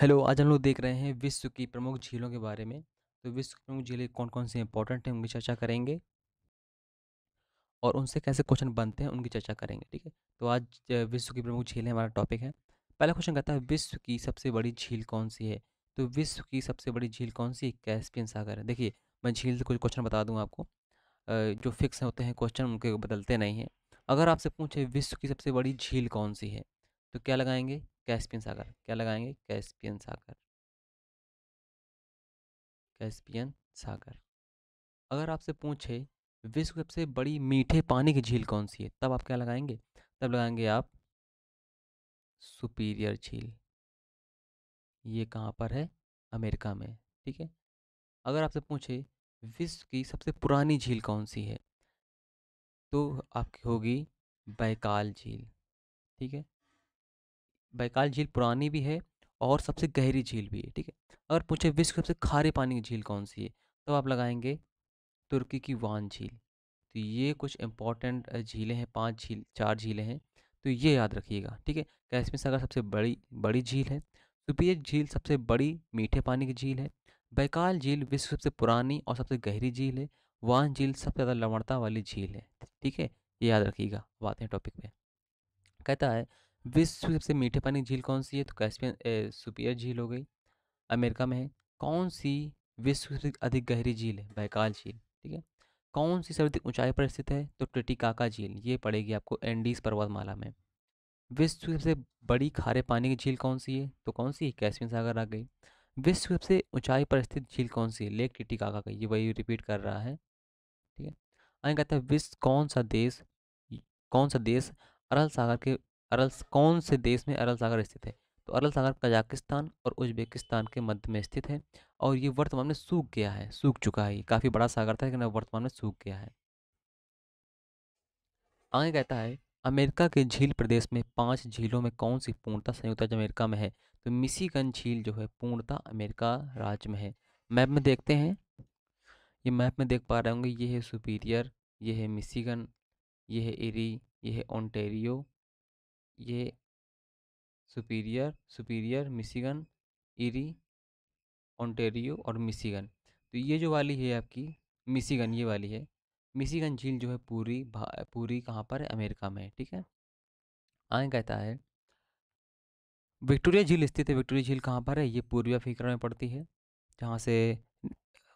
hello आज हम लोग देख रहे हैं विश्व की प्रमुख झीलों के बारे में तो विश्व की प्रमुख झीलें कौन कौन सी इंपॉर्टेंट हैं उनकी चर्चा करेंगे और उनसे कैसे क्वेश्चन बनते हैं उनकी चर्चा करेंगे ठीक है तो आज विश्व की प्रमुख झीलें हमारा टॉपिक है पहला क्वेश्चन कहता है विश्व की सबसे बड़ी झील कौन सी है तो विश्व की सबसे बड़ी झील कौन सी कैसपियन सागर है देखिए मैं झील से कुछ क्वेश्चन बता दूँ आपको जो फिक्स होते हैं क्वेश्चन उनके बदलते नहीं हैं अगर आपसे पूछे विश्व की सबसे बड़ी झील कौन सी है तो क्या लगाएंगे कैस्पियन सागर क्या लगाएंगे कैस्पियन सागर कैस्पियन सागर अगर आपसे पूछे विश्व की सबसे बड़ी मीठे पानी की झील कौन सी है तब आप क्या लगाएंगे तब लगाएंगे आप सुपीरियर झील ये कहाँ पर है अमेरिका में ठीक है अगर आपसे पूछे विश्व की सबसे पुरानी झील कौन सी है तो आपकी होगी बैकाल झील ठीक है बैकाल झील पुरानी भी है और सबसे गहरी झील भी है ठीक है अगर पूछे विश्व सबसे खारे पानी की झील कौन सी है तो आप लगाएंगे तुर्की की वान झील तो ये कुछ इंपॉर्टेंट झीलें हैं पांच झील चार झीलें हैं तो ये याद रखिएगा ठीक है कैशमी सागर सबसे बड़ी बड़ी झील है सुपीर झील सबसे बड़ी मीठे पानी की झील है बैकाल झील विश्व सबसे पुरानी और सबसे गहरी झील है वान झील सबसे ज़्यादा लवणता वाली झील है ठीक है ये याद रखिएगा बातें टॉपिक में कहता है विश्व सबसे मीठे पानी झील कौन सी है तो कैस्पियन सुपियर झील हो गई अमेरिका में है कौन सी विश्व अधिक गहरी झील है बैकाल झील ठीक है कौन सी सर्वाधिक ऊंचाई पर स्थित है तो टिटिकाका झील ये पड़ेगी आपको एंडीज पर्वतमाला में विश्व की सबसे बड़ी खारे पानी की झील कौन सी है तो कौन सी है कैस्पियन सागर आ गई विश्व की सबसे ऊंचाई पर स्थित झील कौन सी है लेक टिटिकाका का ये वही रिपीट कर रहा है ठीक है आगे कहता है विश्व कौन सा देश कौन सा देश अरल सागर के अरल कौन से देश में अरल सागर स्थित है तो अरल सागर कजाकिस्तान और उज्बेकिस्तान के मध्य में स्थित है और ये वर्तमान में सूख गया है सूख चुका है ये काफ़ी बड़ा सागर था लेकिन अब वर्तमान में सूख गया है आगे कहता है अमेरिका के झील प्रदेश में पांच झीलों में कौन सी पूर्णता संयुक्त राज्य अमेरिका में है तो मिशीगन झील जो है पूर्णता अमेरिका राज्य में है मैप में देखते हैं ये मैप में देख पा रहे होंगे ये है सुपीरियर ये है मिशीगन ये है एरी ये है ओंटेरियो ये Superior Superior Michigan Erie Ontario और मिशिगन तो ये जो वाली है आपकी मिशिगन ये वाली है मिशिगन झील जो है पूरी पूरी कहाँ पर है अमेरिका में ठीक है आए कहता है विक्टोरिया झील स्थित है विक्टोरिया झील कहाँ पर है ये पूर्वी अफ्रीका में पड़ती है जहाँ से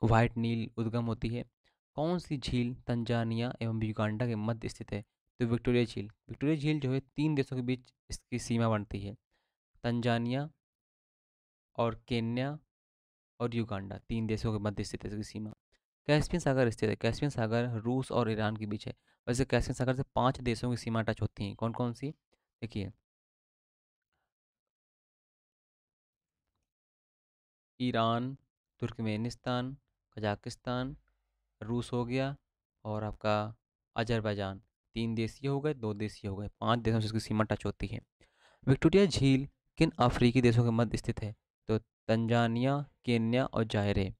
वाइट नील उद्गम होती है कौन सी झील तंजानिया एवं युगांडा के मध्य स्थित है तो विक्टोरिया झील विक्टोरिया झील जो है तीन देशों के बीच इसकी सीमा बनती है तंजानिया और केन्या और युगांडा तीन देशों के मध्य स्थित है इसकी सीमा कैस्पियन सागर स्थित है कैस्पियन सागर रूस और ईरान के बीच है वैसे कैस्पियन सागर से पांच देशों की सीमा टच होती हैं कौन कौन सी देखिए ईरान तुर्कमेनिस्तान कजाकिस्तान रूस हो गया और आपका अजरबैजान तीन देशीय हो गए दो देशीय हो गए पाँच देशों से इसकी सीमा टच होती है विक्टोरिया झील किन अफ्रीकी देशों के मध्य स्थित है तो तंजानिया केन्या और जायरे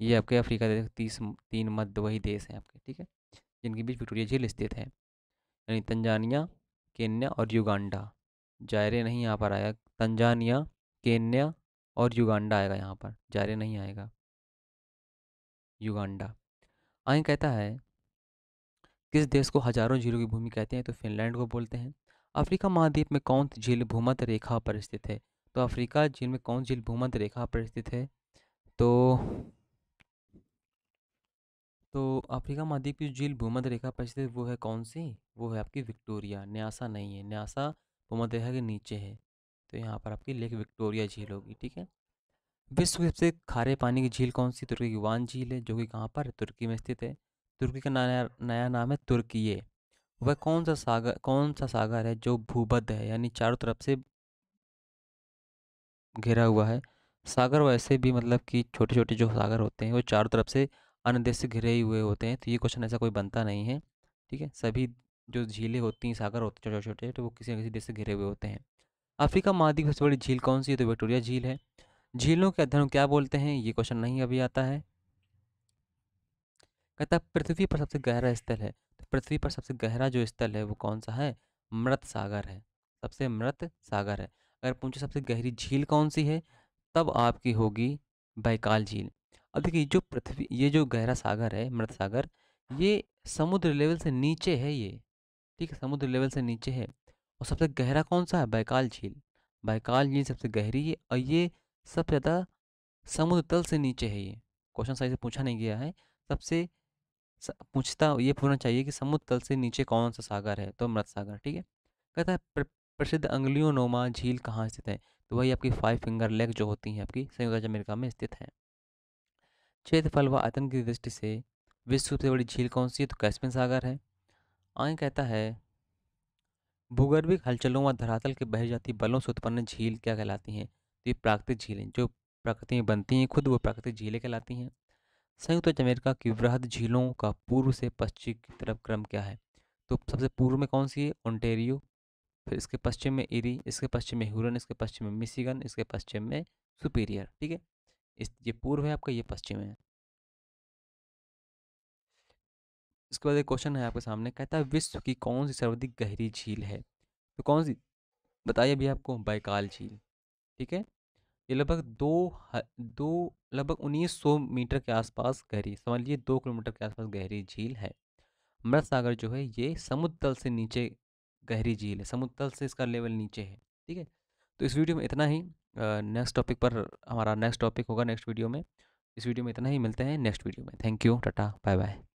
ये आपके अफ्रीका देश तीस तीन मध्य वही देश हैं आपके ठीक है जिनके बीच विक्टोरिया झील स्थित है यानी तंजानिया केन्या और युगांडा जायरे नहीं यहाँ पर आया तंजानिया केन्या और युगांडा आएगा यहाँ पर जायरे नहीं आएगा युगांडा आगे कहता है किस देश को हजारों झीलों की भूमि कहते हैं तो फिनलैंड को बोलते हैं अफ्रीका महाद्वीप में कौन सी झील भूमध्य रेखा पर स्थित है तो अफ्रीका झील में कौन झील भूमध्य रेखा पर स्थित है तो तो अफ्रीका महाद्वीप की झील भूमध्य रेखा पर स्थित वो है कौन सी वो है आपकी विक्टोरिया न्यासा नहीं है न्यासा भूमध्य रेखा के नीचे है तो यहाँ पर आपकी लेक विक्टोरिया झील होगी ठीक है विश्व सबसे खारे पानी की झील कौन सी तुर्की की वान झील है जो कि कहाँ पर तुर्की में स्थित है तुर्की का नया नया नाम है तुर्कीये वह कौन सा सागर कौन सा सागर है जो भूबद्ध है यानी चारों तरफ से घिरा हुआ है सागर वैसे भी मतलब कि छोटे छोटे जो सागर होते हैं वो चारों तरफ से अन्य देश से घिरे हुए होते हैं तो ये क्वेश्चन ऐसा कोई बनता नहीं है ठीक है सभी जो झीलें होती हैं सागर होते छोटे छोटे तो वो किसी न किसी देश से घिरे हुए होते हैं अफ्रीका महाद्वीप सबसे बड़ी झील कौन सी है तो विक्टोरिया झील है झीलों के अध्ययन क्या बोलते हैं ये क्वेश्चन नहीं अभी आता है कहता है पृथ्वी पर सबसे गहरा स्थल है तो पृथ्वी पर सबसे गहरा जो स्थल है वो कौन सा है मृत सागर है सबसे मृत सागर है अगर पूछे सबसे गहरी झील कौन सी है तब आपकी होगी बैकाल झील अब देखिए जो पृथ्वी ये जो गहरा सागर है मृत सागर ये समुद्र लेवल से नीचे है ये ठीक है समुद्र लेवल से नीचे है और सबसे गहरा कौन सा है बैकाल झील बैकाल झील सबसे गहरी है और ये सबसे ज़्यादा समुद्र तल से नीचे है ये क्वेश्चन सही से पूछा नहीं गया है सबसे पूछता ये पूछना चाहिए कि समुद्र तल से नीचे कौन सा सागर है तो मृत सागर ठीक है कहता है प्रसिद्ध अंगलियों नोमा झील कहाँ स्थित है तो वही आपकी फाइव फिंगर लेक जो होती हैं आपकी संयुक्त राज्य अमेरिका में स्थित है क्षेत्रफल व आतंक की दृष्टि से विश्व सबसे बड़ी झील कौन सी है तो कैस्पियन सागर है आगे कहता है भूगर्भिक हलचलों व धरातल के बह जाती बलों से उत्पन्न झील क्या कहलाती हैं तो ये प्राकृतिक झीलें जो प्रकृति में बनती हैं खुद वो प्राकृतिक झीलें कहलाती हैं संयुक्त राज्य अमेरिका की वृहद झीलों का पूर्व से पश्चिम की तरफ क्रम क्या है तो सबसे पूर्व में कौन सी है ओंटेरियो फिर इसके पश्चिम में इरी इसके पश्चिम में ह्यूरन इसके पश्चिम में मिशिगन इसके पश्चिम में सुपीरियर ठीक है इस ये पूर्व है आपका ये पश्चिम है इसके बाद एक क्वेश्चन है आपके सामने कहता है विश्व की कौन सी सर्वाधिक गहरी झील है तो कौन सी बताइए अभी आपको बैकाल झील ठीक है ये लगभग दो दो लगभग उन्नीस सौ मीटर के आसपास गहरी समझ लीजिए दो किलोमीटर के आसपास गहरी झील है अमृत सागर जो है ये समुद्र तल से नीचे गहरी झील है समुद्र तल से इसका लेवल नीचे है ठीक है तो इस वीडियो में इतना ही नेक्स्ट टॉपिक पर हमारा नेक्स्ट टॉपिक होगा नेक्स्ट वीडियो में इस वीडियो में इतना ही मिलते हैं नेक्स्ट वीडियो में thank you tata bye bye